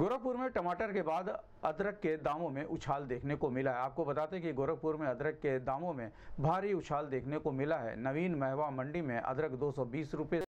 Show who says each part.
Speaker 1: गोरखपुर में टमाटर के बाद अदरक के दामों में उछाल देखने को मिला है आपको बताते हैं कि गोरखपुर में अदरक के दामों में भारी उछाल देखने को मिला है नवीन महवा मंडी में अदरक दो सौ